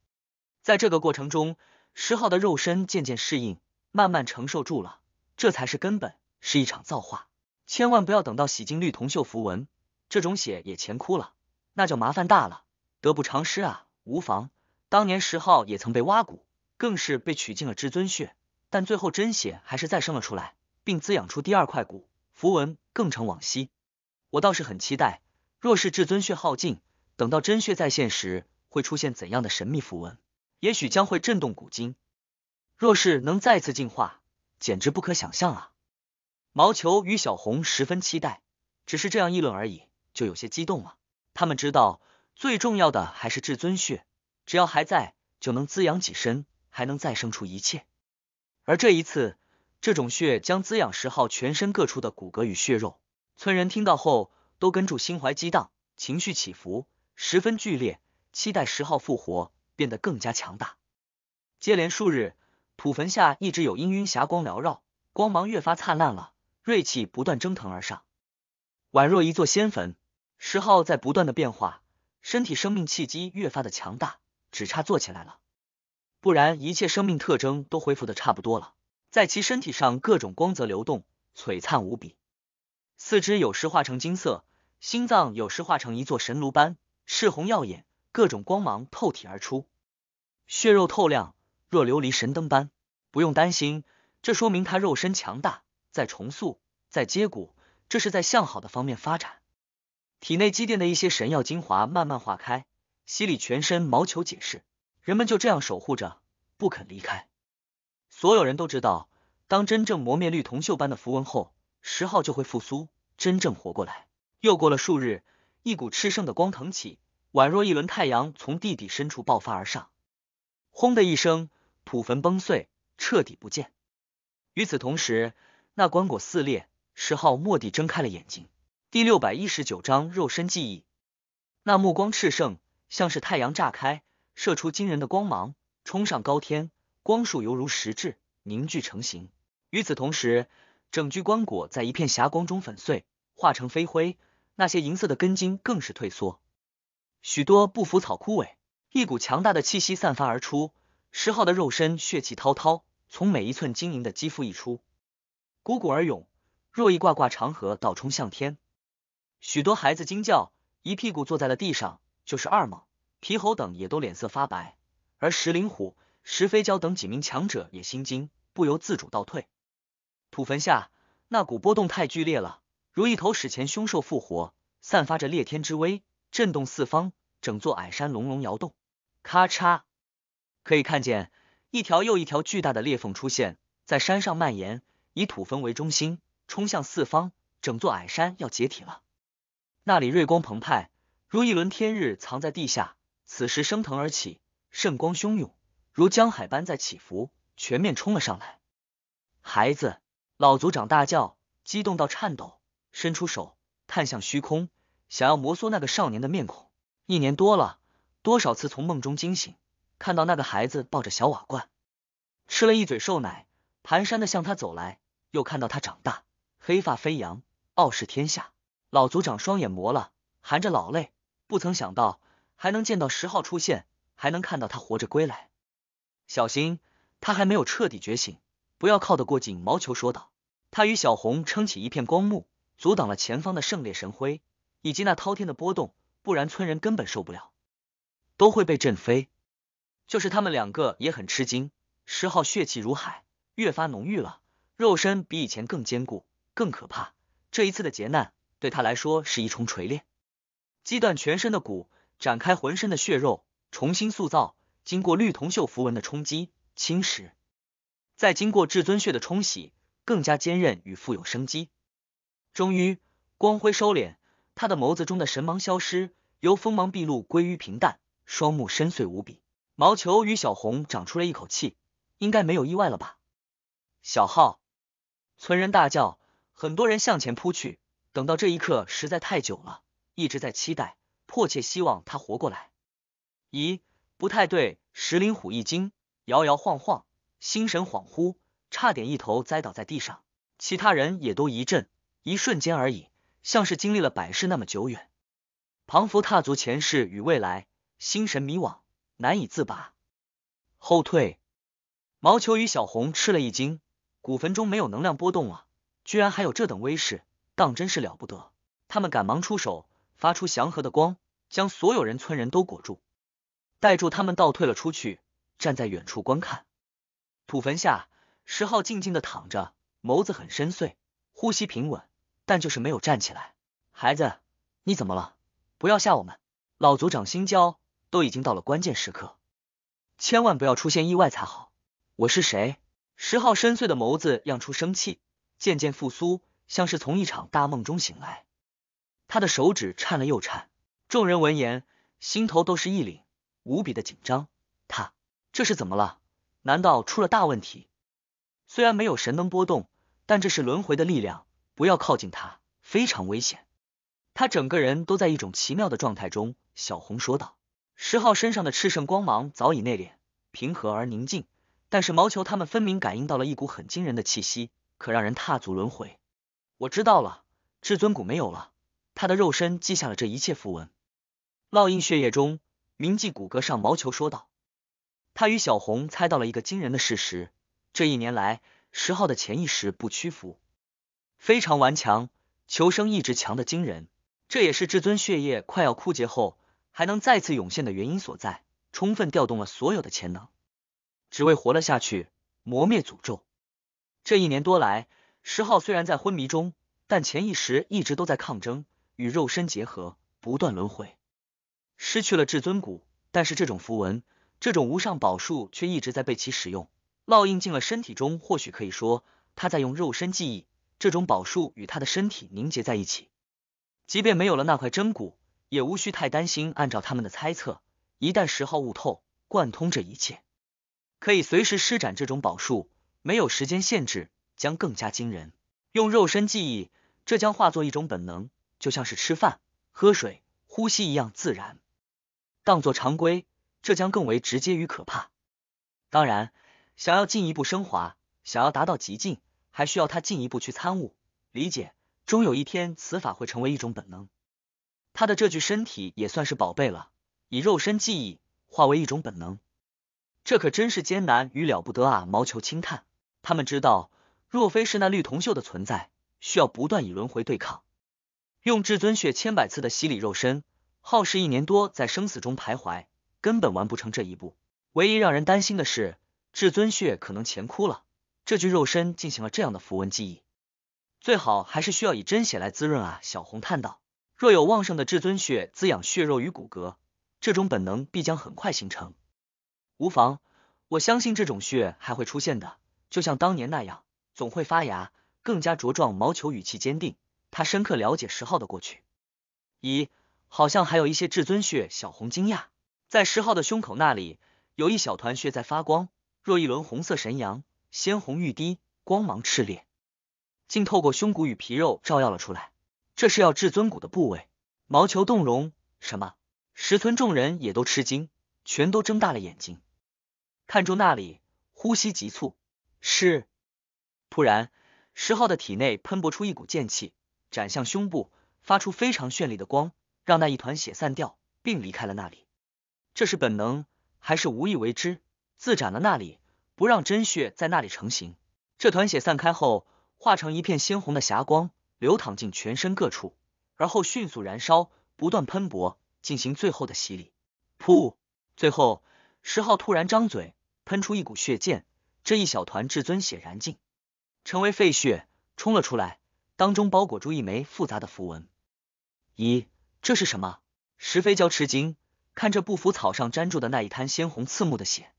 在这个过程中，石浩的肉身渐渐适应，慢慢承受住了，这才是根本，是一场造化。千万不要等到洗净绿铜锈符文，这种血也钱枯了，那就麻烦大了，得不偿失啊！无妨，当年石浩也曾被挖骨，更是被取尽了至尊血，但最后真血还是再生了出来，并滋养出第二块骨符文，更成往昔。我倒是很期待，若是至尊血耗尽，等到真血再现时。会出现怎样的神秘符文？也许将会震动古今。若是能再次进化，简直不可想象啊！毛球与小红十分期待，只是这样议论而已，就有些激动了。他们知道，最重要的还是至尊血，只要还在，就能滋养己身，还能再生出一切。而这一次，这种血将滋养十号全身各处的骨骼与血肉。村人听到后，都跟住心怀激荡，情绪起伏，十分剧烈。期待十号复活，变得更加强大。接连数日，土坟下一直有氤氲霞光缭绕，光芒越发灿烂了，锐气不断蒸腾而上，宛若一座仙坟。十号在不断的变化，身体生命气机越发的强大，只差坐起来了，不然一切生命特征都恢复的差不多了。在其身体上，各种光泽流动，璀璨无比，四肢有时化成金色，心脏有时化成一座神炉般赤红耀眼。各种光芒透体而出，血肉透亮，若琉璃神灯般。不用担心，这说明他肉身强大，在重塑，在接骨，这是在向好的方面发展。体内积淀的一些神药精华慢慢化开，洗礼全身。毛球解释：人们就这样守护着，不肯离开。所有人都知道，当真正磨灭绿铜锈般的符文后，十号就会复苏，真正活过来。又过了数日，一股炽盛的光腾起。宛若一轮太阳从地底深处爆发而上，轰的一声，土坟崩碎，彻底不见。与此同时，那棺椁撕裂，石昊蓦地睁开了眼睛。第六百一十九章肉身记忆。那目光炽盛，像是太阳炸开，射出惊人的光芒，冲上高天，光束犹如实质凝聚成型。与此同时，整具棺椁在一片霞光中粉碎，化成飞灰。那些银色的根茎更是退缩。许多不服草枯萎，一股强大的气息散发而出。石昊的肉身血气滔滔，从每一寸晶莹的肌肤溢出，汩汩而涌，若一挂挂长河倒冲向天。许多孩子惊叫，一屁股坐在了地上。就是二猛、皮猴等也都脸色发白，而石灵虎、石飞蛟等几名强者也心惊，不由自主倒退。土坟下那股波动太剧烈了，如一头史前凶兽复活，散发着裂天之威。震动四方，整座矮山隆隆摇动，咔嚓！可以看见一条又一条巨大的裂缝出现在山上蔓延，以土坟为中心，冲向四方，整座矮山要解体了。那里瑞光澎湃，如一轮天日藏在地下，此时升腾而起，圣光汹涌，如江海般在起伏，全面冲了上来。孩子，老族长大叫，激动到颤抖，伸出手，探向虚空。想要摩挲那个少年的面孔，一年多了，多少次从梦中惊醒，看到那个孩子抱着小瓦罐，吃了一嘴兽奶，蹒跚的向他走来；又看到他长大，黑发飞扬，傲视天下。老族长双眼磨了，含着老泪，不曾想到还能见到十号出现，还能看到他活着归来。小心，他还没有彻底觉醒，不要靠得过紧。毛球说道。他与小红撑起一片光幕，阻挡了前方的圣烈神辉。以及那滔天的波动，不然村人根本受不了，都会被震飞。就是他们两个也很吃惊。十号血气如海，越发浓郁了，肉身比以前更坚固、更可怕。这一次的劫难对他来说是一重锤炼，击断全身的骨，展开浑身的血肉，重新塑造。经过绿铜锈符文的冲击侵蚀，再经过至尊血的冲洗，更加坚韧与富有生机。终于，光辉收敛。他的眸子中的神芒消失，由锋芒毕露归于平淡，双目深邃无比。毛球与小红长出了一口气，应该没有意外了吧？小号村人大叫，很多人向前扑去。等到这一刻实在太久了，一直在期待，迫切希望他活过来。咦，不太对！石灵虎一惊，摇摇晃晃，心神恍惚，差点一头栽倒在地上。其他人也都一震，一瞬间而已。像是经历了百世那么久远，庞福踏足前世与未来，心神迷惘，难以自拔，后退。毛球与小红吃了一惊，古坟中没有能量波动啊，居然还有这等威势，当真是了不得！他们赶忙出手，发出祥和的光，将所有人村人都裹住，带住他们倒退了出去，站在远处观看。土坟下，石昊静静的躺着，眸子很深邃，呼吸平稳。但就是没有站起来。孩子，你怎么了？不要吓我们！老族长心焦，都已经到了关键时刻，千万不要出现意外才好。我是谁？十号深邃的眸子漾出生气，渐渐复苏，像是从一场大梦中醒来。他的手指颤了又颤。众人闻言，心头都是一凛，无比的紧张。他这是怎么了？难道出了大问题？虽然没有神能波动，但这是轮回的力量。不要靠近他，非常危险。他整个人都在一种奇妙的状态中，小红说道。十号身上的炽盛光芒早已内敛，平和而宁静。但是毛球他们分明感应到了一股很惊人的气息，可让人踏足轮回。我知道了，至尊骨没有了，他的肉身记下了这一切符文，烙印血液中，铭记骨骼上。毛球说道。他与小红猜到了一个惊人的事实，这一年来，十号的潜意识不屈服。非常顽强，求生意志强的惊人，这也是至尊血液快要枯竭后还能再次涌现的原因所在。充分调动了所有的潜能，只为活了下去，磨灭诅咒。这一年多来，石浩虽然在昏迷中，但潜意识一直都在抗争，与肉身结合，不断轮回。失去了至尊骨，但是这种符文，这种无上宝术却一直在被其使用，烙印进了身体中。或许可以说，他在用肉身记忆。这种宝术与他的身体凝结在一起，即便没有了那块真骨，也无需太担心。按照他们的猜测，一旦十号悟透，贯通这一切，可以随时施展这种宝术，没有时间限制，将更加惊人。用肉身记忆，这将化作一种本能，就像是吃饭、喝水、呼吸一样自然，当做常规，这将更为直接与可怕。当然，想要进一步升华，想要达到极境。还需要他进一步去参悟、理解，终有一天此法会成为一种本能。他的这具身体也算是宝贝了，以肉身记忆化为一种本能，这可真是艰难与了不得啊！毛球轻叹。他们知道，若非是那绿铜锈的存在，需要不断以轮回对抗，用至尊血千百次的洗礼肉身，耗时一年多在生死中徘徊，根本完不成这一步。唯一让人担心的是，至尊血可能钱枯了。这具肉身进行了这样的符文记忆，最好还是需要以真血来滋润啊！小红叹道：“若有旺盛的至尊血滋养血肉与骨骼，这种本能必将很快形成。”无妨，我相信这种血还会出现的，就像当年那样，总会发芽，更加茁壮。毛球语气坚定，他深刻了解石号的过去。咦，好像还有一些至尊血！小红惊讶，在石号的胸口那里，有一小团血在发光，若一轮红色神阳。鲜红欲滴，光芒炽烈，竟透过胸骨与皮肉照耀了出来。这是要至尊骨的部位，毛球动容。什么？石村众人也都吃惊，全都睁大了眼睛，看住那里，呼吸急促。是，突然，石浩的体内喷薄出一股剑气，斩向胸部，发出非常绚丽的光，让那一团血散掉，并离开了那里。这是本能，还是无意为之，自斩了那里？不让真血在那里成型。这团血散开后，化成一片鲜红的霞光，流淌进全身各处，而后迅速燃烧，不断喷薄，进行最后的洗礼。噗！最后，石浩突然张嘴，喷出一股血剑，这一小团至尊血燃尽，成为废血冲了出来，当中包裹住一枚复杂的符文。咦，这是什么？石飞蛟吃惊看着不服草上粘住的那一滩鲜红刺目的血。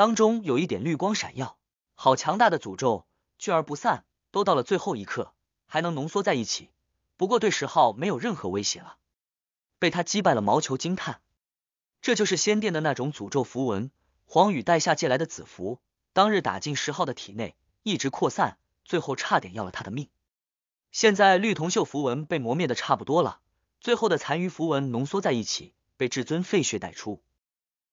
当中有一点绿光闪耀，好强大的诅咒，聚而不散，都到了最后一刻还能浓缩在一起。不过对石昊没有任何威胁了，被他击败了。毛球惊叹，这就是仙殿的那种诅咒符文，黄宇带下借来的紫符，当日打进石昊的体内，一直扩散，最后差点要了他的命。现在绿铜锈符文被磨灭的差不多了，最后的残余符文浓缩在一起，被至尊废血带出，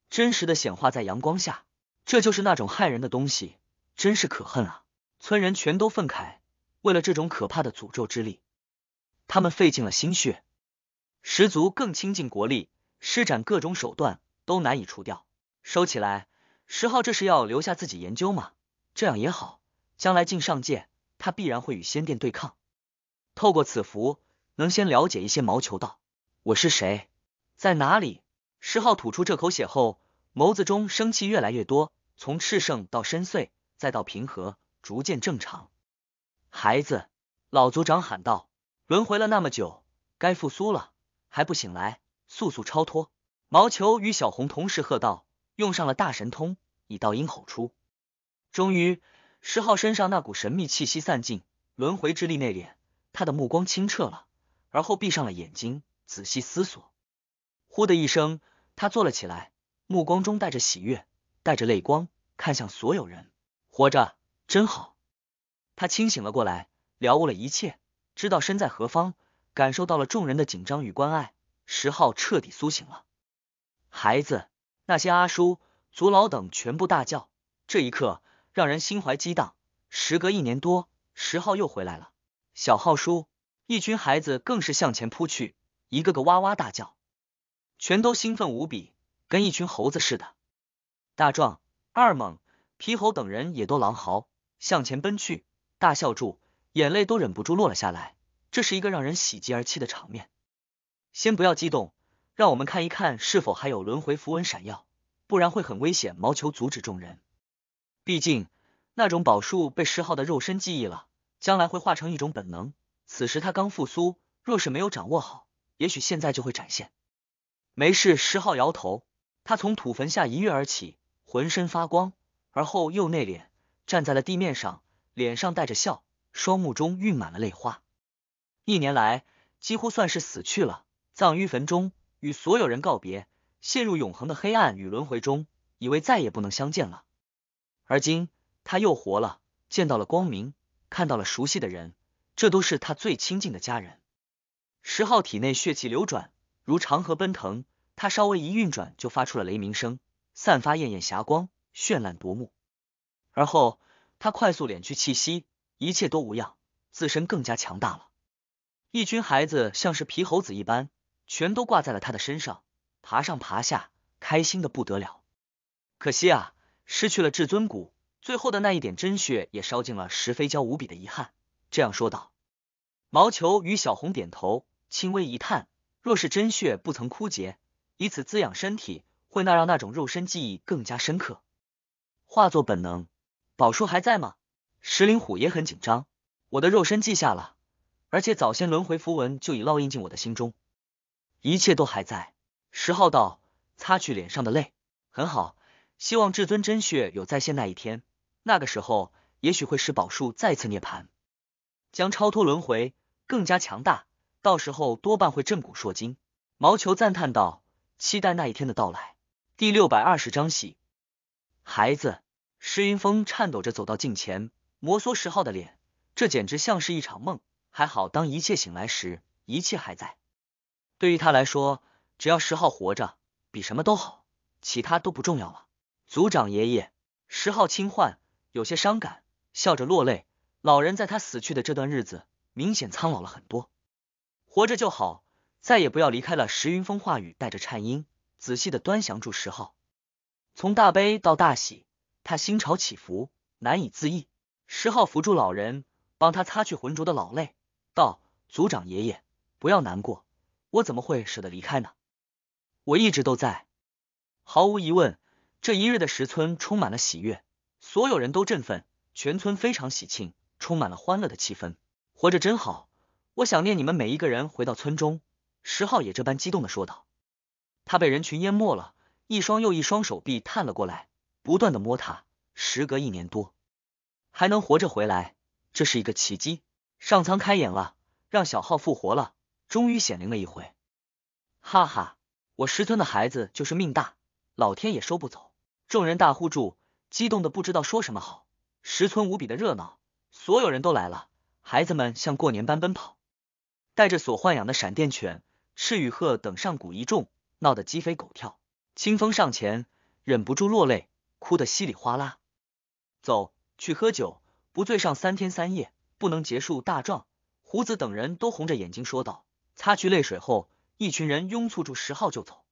真实的显化在阳光下。这就是那种害人的东西，真是可恨啊！村人全都愤慨。为了这种可怕的诅咒之力，他们费尽了心血。十族更倾尽国力，施展各种手段都难以除掉。收起来，十号这是要留下自己研究吗？这样也好，将来进上界，他必然会与仙殿对抗。透过此符，能先了解一些毛球道。我是谁？在哪里？十号吐出这口血后。眸子中生气越来越多，从炽盛到深邃，再到平和，逐渐正常。孩子，老族长喊道：“轮回了那么久，该复苏了，还不醒来？速速超脱！”毛球与小红同时喝道：“用上了大神通！”以道音吼出。终于，石昊身上那股神秘气息散尽，轮回之力内敛，他的目光清澈了，而后闭上了眼睛，仔细思索。呼的一声，他坐了起来。目光中带着喜悦，带着泪光，看向所有人。活着真好。他清醒了过来，了悟了一切，知道身在何方，感受到了众人的紧张与关爱。石浩彻底苏醒了。孩子，那些阿叔、族老等全部大叫。这一刻让人心怀激荡。时隔一年多，石浩又回来了。小浩叔，一群孩子更是向前扑去，一个个哇哇大叫，全都兴奋无比。跟一群猴子似的，大壮、二猛、皮猴等人也都狼嚎向前奔去，大笑住，眼泪都忍不住落了下来。这是一个让人喜极而泣的场面。先不要激动，让我们看一看是否还有轮回符文闪耀，不然会很危险。毛球阻止众人，毕竟那种宝术被石昊的肉身记忆了，将来会化成一种本能。此时他刚复苏，若是没有掌握好，也许现在就会展现。没事，石昊摇头。他从土坟下一跃而起，浑身发光，而后又内敛，站在了地面上，脸上带着笑，双目中蕴满了泪花。一年来，几乎算是死去了，葬于坟中，与所有人告别，陷入永恒的黑暗与轮回中，以为再也不能相见了。而今，他又活了，见到了光明，看到了熟悉的人，这都是他最亲近的家人。石昊体内血气流转，如长河奔腾。他稍微一运转，就发出了雷鸣声，散发艳艳霞光，绚烂夺目。而后他快速敛去气息，一切都无恙，自身更加强大了。一群孩子像是皮猴子一般，全都挂在了他的身上，爬上爬下，开心的不得了。可惜啊，失去了至尊骨，最后的那一点真血也烧尽了石飞蛟无比的遗憾。这样说道。毛球与小红点头，轻微一叹，若是真血不曾枯竭。以此滋养身体，会那让那种肉身记忆更加深刻，化作本能。宝树还在吗？石灵虎也很紧张。我的肉身记下了，而且早先轮回符文就已烙印进我的心中，一切都还在。十号道，擦去脸上的泪，很好。希望至尊真血有再现那一天，那个时候也许会使宝树再次涅盘，将超脱轮回，更加强大。到时候多半会震古烁今。毛球赞叹道。期待那一天的到来。第六百二十章，戏。孩子，石云峰颤抖着走到近前，摩挲石浩的脸，这简直像是一场梦。还好，当一切醒来时，一切还在。对于他来说，只要石浩活着，比什么都好，其他都不重要了。族长爷爷，石浩轻唤，有些伤感，笑着落泪。老人在他死去的这段日子，明显苍老了很多。活着就好。再也不要离开了。石云峰话语带着颤音，仔细的端详住石浩。从大悲到大喜，他心潮起伏，难以自抑。石浩扶住老人，帮他擦去浑浊的老泪，道：“族长爷爷，不要难过，我怎么会舍得离开呢？我一直都在。”毫无疑问，这一日的石村充满了喜悦，所有人都振奋，全村非常喜庆，充满了欢乐的气氛。活着真好，我想念你们每一个人。回到村中。石浩也这般激动的说道，他被人群淹没了，一双又一双手臂探了过来，不断的摸他。时隔一年多，还能活着回来，这是一个奇迹，上苍开眼了，让小浩复活了，终于显灵了一回。哈哈，我石村的孩子就是命大，老天也收不走。众人大呼住，激动的不知道说什么好。石村无比的热闹，所有人都来了，孩子们像过年般奔跑，带着所豢养的闪电犬。赤羽鹤等上古一众闹得鸡飞狗跳，清风上前忍不住落泪，哭得稀里哗啦。走去喝酒，不醉上三天三夜不能结束。大壮、胡子等人都红着眼睛说道。擦去泪水后，一群人拥簇住十号就走。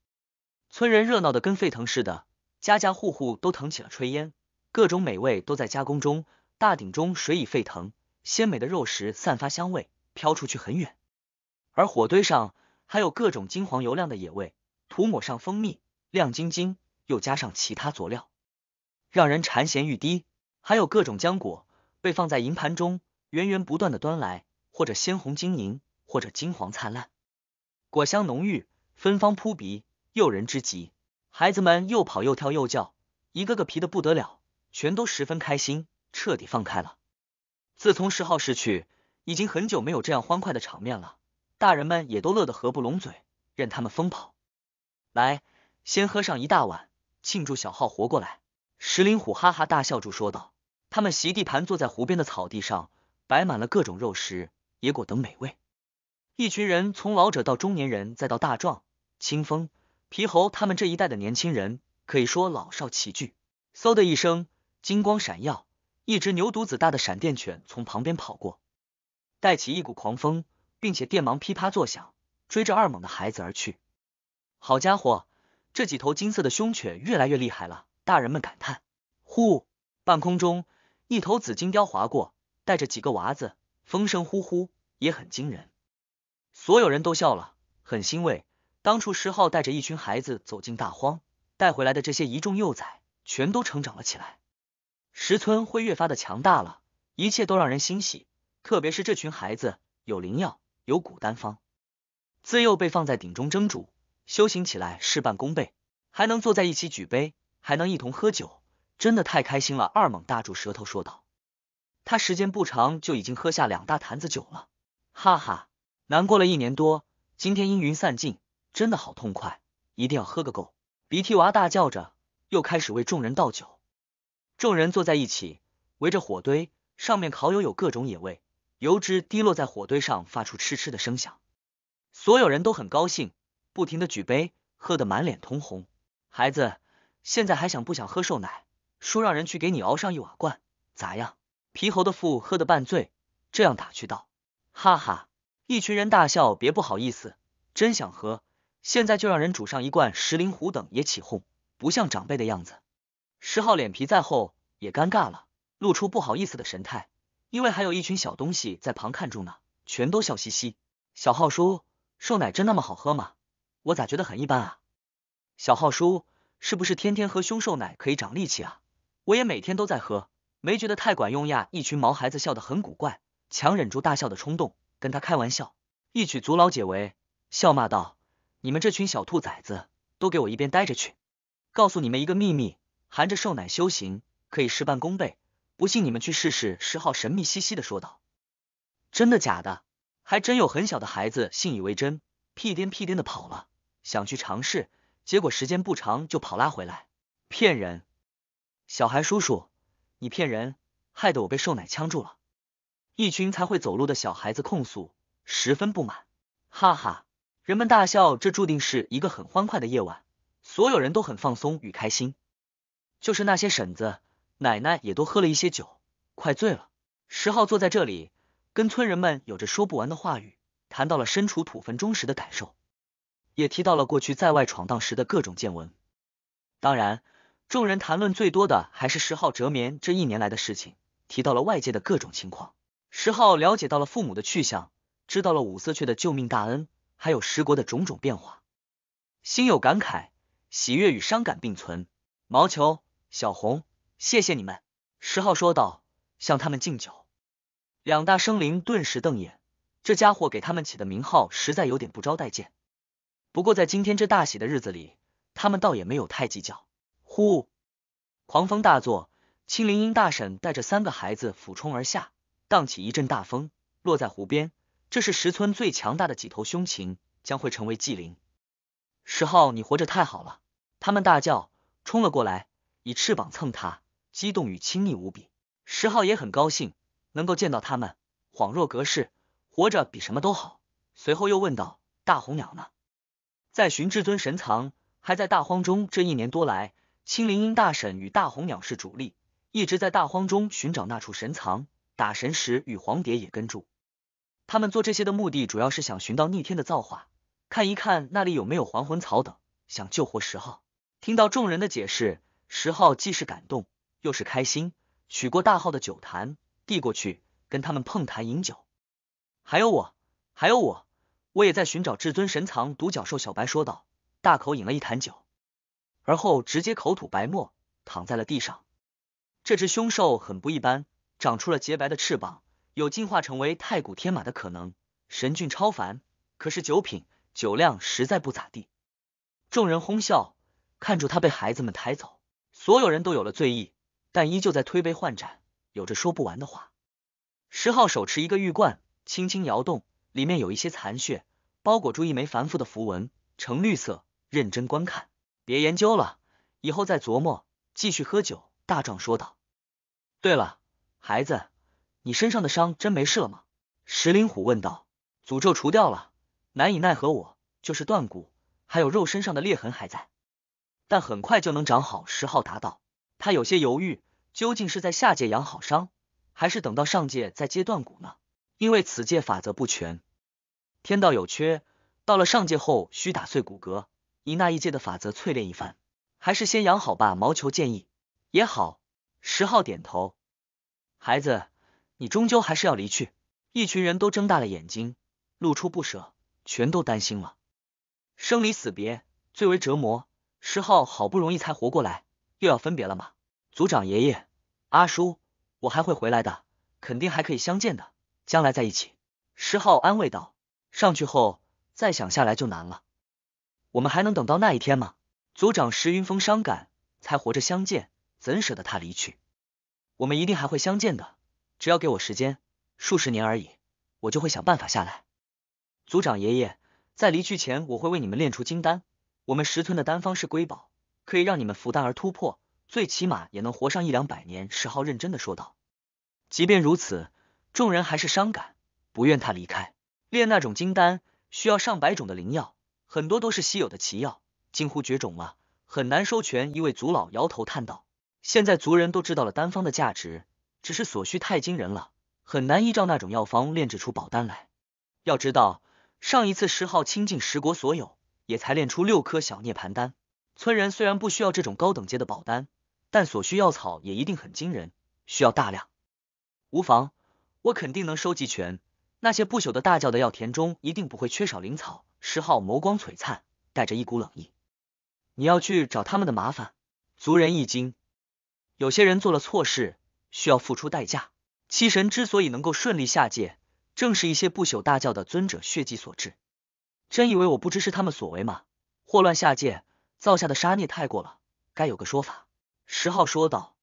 村人热闹的跟沸腾似的，家家户户都腾起了炊烟，各种美味都在加工中。大鼎中水已沸腾，鲜美的肉食散发香味飘出去很远。而火堆上。还有各种金黄油亮的野味，涂抹上蜂蜜，亮晶晶，又加上其他佐料，让人馋涎欲滴。还有各种浆果被放在银盘中，源源不断的端来，或者鲜红晶莹，或者金黄灿烂，果香浓郁，芬芳扑鼻，诱人之极。孩子们又跑又跳又叫，一个个皮的不得了，全都十分开心，彻底放开了。自从十号逝去，已经很久没有这样欢快的场面了。大人们也都乐得合不拢嘴，任他们疯跑。来，先喝上一大碗，庆祝小号活过来！石灵虎哈哈大笑住说道。他们席地盘坐在湖边的草地上，摆满了各种肉食、野果等美味。一群人从老者到中年人，再到大壮、清风、皮猴，他们这一代的年轻人，可以说老少齐聚。嗖的一声，金光闪耀，一只牛犊子大的闪电犬从旁边跑过，带起一股狂风。并且电芒噼啪作响，追着二猛的孩子而去。好家伙，这几头金色的凶犬越来越厉害了。大人们感叹：呼！半空中一头紫金雕划过，带着几个娃子，风声呼呼，也很惊人。所有人都笑了，很欣慰。当初石浩带着一群孩子走进大荒，带回来的这些一众幼崽，全都成长了起来。石村会越发的强大了，一切都让人欣喜。特别是这群孩子，有灵药。有古丹方，自幼被放在鼎中蒸煮，修行起来事半功倍，还能坐在一起举杯，还能一同喝酒，真的太开心了。二猛大住舌头说道，他时间不长就已经喝下两大坛子酒了，哈哈，难过了一年多，今天阴云散尽，真的好痛快，一定要喝个够。鼻涕娃大叫着，又开始为众人倒酒，众人坐在一起，围着火堆，上面烤有有各种野味。油脂滴落在火堆上，发出嗤嗤的声响。所有人都很高兴，不停的举杯，喝得满脸通红。孩子，现在还想不想喝瘦奶？叔让人去给你熬上一瓦罐，咋样？皮猴的父喝得半醉，这样打趣道：“哈哈！”一群人大笑，别不好意思，真想喝，现在就让人煮上一罐。石灵虎等也起哄，不像长辈的样子。石浩脸皮再厚也尴尬了，露出不好意思的神态。因为还有一群小东西在旁看住呢，全都笑嘻嘻。小浩叔，兽奶真那么好喝吗？我咋觉得很一般啊？小浩叔，是不是天天喝凶兽奶可以长力气啊？我也每天都在喝，没觉得太管用呀。一群毛孩子笑得很古怪，强忍住大笑的冲动，跟他开玩笑。一曲族老解围，笑骂道：“你们这群小兔崽子，都给我一边呆着去！告诉你们一个秘密，含着兽奶修行可以事半功倍。”不信你们去试试，十号神秘兮兮的说道：“真的假的？还真有很小的孩子信以为真，屁颠屁颠的跑了，想去尝试，结果时间不长就跑拉回来，骗人！小孩叔叔，你骗人，害得我被瘦奶呛住了！”一群才会走路的小孩子控诉，十分不满。哈哈，人们大笑，这注定是一个很欢快的夜晚，所有人都很放松与开心。就是那些婶子。奶奶也都喝了一些酒，快醉了。石浩坐在这里，跟村人们有着说不完的话语，谈到了身处土坟中时的感受，也提到了过去在外闯荡时的各种见闻。当然，众人谈论最多的还是石浩哲眠这一年来的事情，提到了外界的各种情况。石浩了解到了父母的去向，知道了五色雀的救命大恩，还有石国的种种变化，心有感慨，喜悦与伤感并存。毛球，小红。谢谢你们，十号说道，向他们敬酒。两大生灵顿时瞪眼，这家伙给他们起的名号实在有点不招待见。不过在今天这大喜的日子里，他们倒也没有太计较。呼，狂风大作，青灵鹰大婶带着三个孩子俯冲而下，荡起一阵大风，落在湖边。这是石村最强大的几头凶禽，将会成为祭灵。十号，你活着太好了！他们大叫，冲了过来，以翅膀蹭他。激动与亲密无比，石浩也很高兴能够见到他们，恍若隔世，活着比什么都好。随后又问道：“大红鸟呢？在寻至尊神藏，还在大荒中。这一年多来，青灵鹰大婶与大红鸟是主力，一直在大荒中寻找那处神藏。打神石与黄蝶也跟住他们做这些的目的，主要是想寻到逆天的造化，看一看那里有没有还魂草等，想救活石浩。听到众人的解释，石浩既是感动。”又是开心，取过大号的酒坛递过去，跟他们碰坛饮酒。还有我，还有我，我也在寻找至尊神藏。独角兽小白说道，大口饮了一坛酒，而后直接口吐白沫，躺在了地上。这只凶兽很不一般，长出了洁白的翅膀，有进化成为太古天马的可能，神俊超凡。可是酒品、酒量实在不咋地。众人哄笑，看着他被孩子们抬走，所有人都有了醉意。但依旧在推杯换盏，有着说不完的话。十号手持一个玉罐，轻轻摇动，里面有一些残血，包裹住一枚繁复的符文，呈绿色，认真观看。别研究了，以后再琢磨。继续喝酒。大壮说道。对了，孩子，你身上的伤真没事了吗？石灵虎问道。诅咒除掉了，难以奈何我，就是断骨，还有肉身上的裂痕还在，但很快就能长好。十号答道。他有些犹豫。究竟是在下界养好伤，还是等到上界再接断骨呢？因为此界法则不全，天道有缺，到了上界后需打碎骨骼，以那一界的法则淬炼一番。还是先养好吧。毛球建议也好。石号点头。孩子，你终究还是要离去。一群人都睁大了眼睛，露出不舍，全都担心了。生离死别最为折磨。石号好不容易才活过来，又要分别了吗？族长爷爷。阿叔，我还会回来的，肯定还可以相见的，将来在一起。石浩安慰道，上去后再想下来就难了，我们还能等到那一天吗？族长石云峰伤感，才活着相见，怎舍得他离去？我们一定还会相见的，只要给我时间，数十年而已，我就会想办法下来。族长爷爷，在离去前，我会为你们炼出金丹，我们石村的丹方是瑰宝，可以让你们扶丹而突破。最起码也能活上一两百年，石昊认真的说道。即便如此，众人还是伤感，不愿他离开。炼那种金丹，需要上百种的灵药，很多都是稀有的奇药，近乎绝种了，很难收全。一位族老摇头叹道：“现在族人都知道了丹方的价值，只是所需太惊人了，很难依照那种药方炼制出宝丹来。要知道，上一次石昊倾尽十国所有，也才炼出六颗小涅槃丹。村人虽然不需要这种高等阶的宝丹。”但所需药草也一定很惊人，需要大量。无妨，我肯定能收集全。那些不朽的大教的药田中一定不会缺少灵草。石昊眸光璀璨，带着一股冷意。你要去找他们的麻烦？族人一惊。有些人做了错事，需要付出代价。七神之所以能够顺利下界，正是一些不朽大教的尊者血迹所致。真以为我不知是他们所为吗？祸乱下界，造下的杀孽太过了，该有个说法。十号说道：“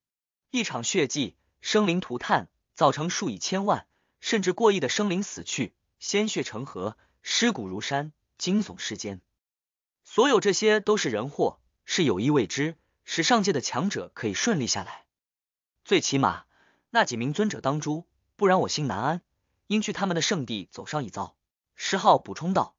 一场血祭，生灵涂炭，造成数以千万，甚至过亿的生灵死去，鲜血成河，尸骨如山，惊悚世间。所有这些都是人祸，是有意为之，使上界的强者可以顺利下来。最起码那几名尊者当诛，不然我心难安，应去他们的圣地走上一遭。”十号补充道。